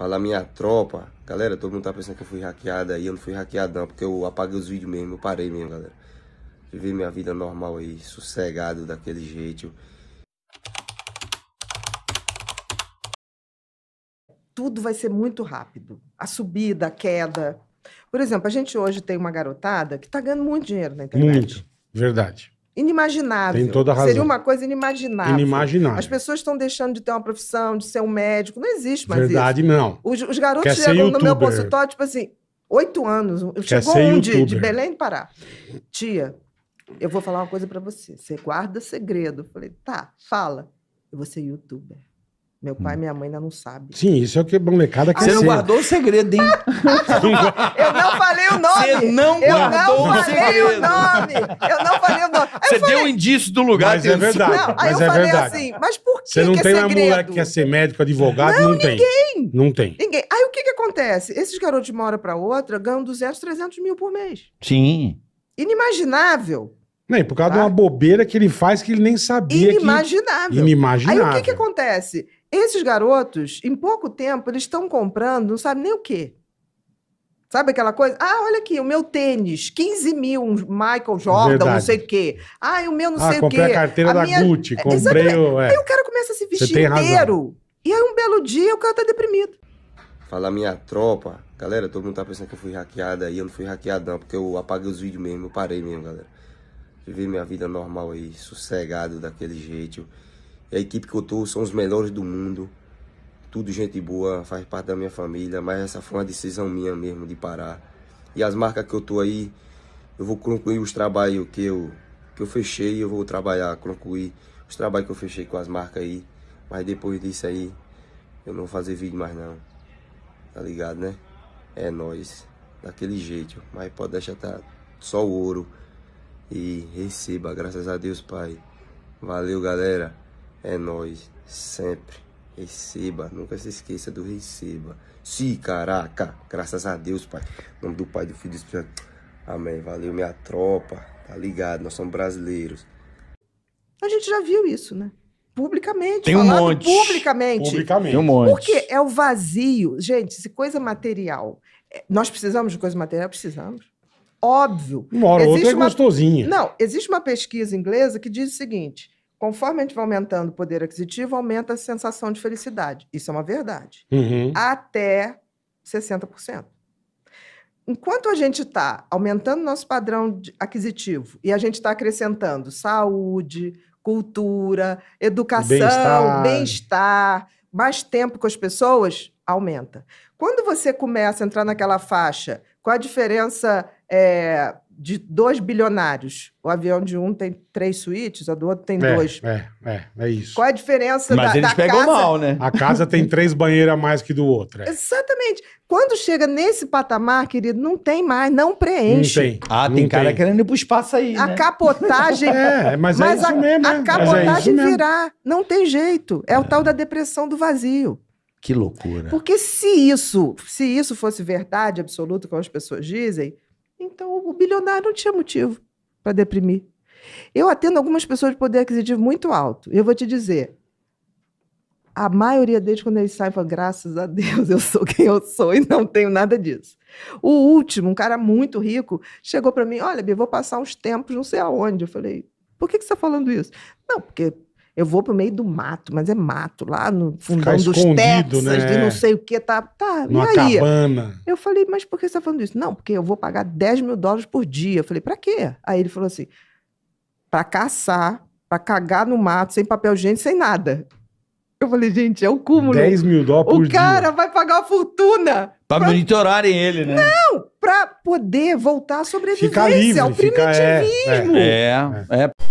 falar minha tropa. Galera, todo mundo tá pensando que eu fui hackeado aí. Eu não fui hackeado não, porque eu apaguei os vídeos mesmo. Eu parei mesmo, galera. vivi minha vida normal aí, sossegado daquele jeito. Tudo vai ser muito rápido. A subida, a queda. Por exemplo, a gente hoje tem uma garotada que tá ganhando muito dinheiro na internet. Muito, verdade inimaginável. Tem toda a razão. Seria uma coisa inimaginável. Inimaginável. As pessoas estão deixando de ter uma profissão, de ser um médico. Não existe mais Verdade, isso. Verdade, não. Os, os garotos Quer chegam no meu consultório, tipo assim, oito anos. Quer Chegou um de, de, Belém do Pará. Tia, eu vou falar uma coisa para você. Você guarda segredo. Eu falei, tá, fala. Eu vou ser youtuber. Meu pai e hum. minha mãe ainda não sabem. Sim, isso é o que a molecada quer Você não guardou o segredo, hein? eu não falei o nome. Você não guardou não o segredo. Eu não falei o nome. Eu não falei o nome. Aí Você falei... deu um indício do lugar. Mas é verdade. Não, aí mas eu é falei verdade. assim, mas por que Você não que tem é uma mulher que quer ser médico, advogado, não, não ninguém. tem. Não tem. Ninguém. Aí o que que acontece? Esses garotos de uma hora para outra ganham 200, 300 mil por mês. Sim. Inimaginável. Nem, por causa tá? de uma tá? bobeira que ele faz que ele nem sabia. Inimaginável. Que... Inimaginável. Aí o que que acontece? Esses garotos, em pouco tempo, eles estão comprando, não sabe nem o quê. Sabe aquela coisa? Ah, olha aqui, o meu tênis, 15 mil, um Michael Jordan, Verdade. não sei o quê. Ah, o meu não ah, sei o quê. comprei a carteira a da minha... Gucci, é, comprei o... É. Aí o cara começa a se vestir inteiro. E aí um belo dia o cara tá deprimido. Fala minha tropa. Galera, todo mundo tá pensando que eu fui hackeado aí. Eu não fui hackeado não, porque eu apaguei os vídeos mesmo. Eu parei mesmo, galera. Vivi minha vida normal aí, sossegado daquele jeito. E a equipe que eu tô são os melhores do mundo. Tudo gente boa, faz parte da minha família, mas essa foi uma decisão minha mesmo de parar. E as marcas que eu tô aí, eu vou concluir os trabalhos que eu, que eu fechei, eu vou trabalhar, concluir os trabalhos que eu fechei com as marcas aí. Mas depois disso aí, eu não vou fazer vídeo mais não. Tá ligado, né? É nós daquele jeito, mas pode deixar tá só o ouro e receba, graças a Deus, Pai. Valeu, galera. É nós sempre. Receba, nunca se esqueça do receba. Sim, caraca. Graças a Deus, Pai. Em nome do Pai, do Filho e do Espírito Santo. Amém. Valeu, minha tropa. Tá ligado? Nós somos brasileiros. A gente já viu isso, né? Publicamente. Tem um monte. Publicamente. Publicamente. Tem um monte. Porque é o vazio. Gente, se coisa material. É, nós precisamos de coisa material? Precisamos. Óbvio. Uma hora existe outra é uma... gostosinha. Não, existe uma pesquisa inglesa que diz o seguinte Conforme a gente vai aumentando o poder aquisitivo, aumenta a sensação de felicidade. Isso é uma verdade. Uhum. Até 60%. Enquanto a gente está aumentando nosso padrão aquisitivo e a gente está acrescentando saúde, cultura, educação, bem-estar, bem mais tempo com as pessoas, aumenta. Quando você começa a entrar naquela faixa com a diferença é, de dois bilionários. O avião de um tem três suítes, a do outro tem é, dois. É, é, é isso. Qual a diferença Mas da, eles da pegam casa? mal, né? A casa tem três banheiras a mais que do outro. É. Exatamente. Quando chega nesse patamar, querido, não tem mais, não preenche. Não tem. Ah, não tem cara tem. querendo ir pro espaço aí, A né? capotagem... é, mas, é isso a, mesmo. A é, é capotagem é virá. Não tem jeito. É, é o tal da depressão do vazio. Que loucura. Porque se isso, se isso fosse verdade absoluta, como as pessoas dizem então, o bilionário não tinha motivo para deprimir. Eu atendo algumas pessoas de poder aquisitivo muito alto. Eu vou te dizer, a maioria deles, quando eles saem, fala: graças a Deus, eu sou quem eu sou e não tenho nada disso. O último, um cara muito rico, chegou para mim: olha, Bia, vou passar uns tempos, não sei aonde. Eu falei: por que, que você está falando isso? Não, porque eu vou pro meio do mato, mas é mato, lá no fundão Ficar dos Texas, né? de não sei o que, tá. tá Numa e aí? Cabana. Eu falei, mas por que você tá falando isso? Não, porque eu vou pagar 10 mil dólares por dia. Eu falei, pra quê? Aí ele falou assim: pra caçar, pra cagar no mato, sem papel higiênico, sem nada. Eu falei, gente, é o um cúmulo. 10 mil dólares por dia. O cara vai pagar uma fortuna. Pra, pra, monitorarem ele, né? Não! Pra poder voltar a sobreviver. fica é livre, ao primitivismo. Fica, é, é. é. é.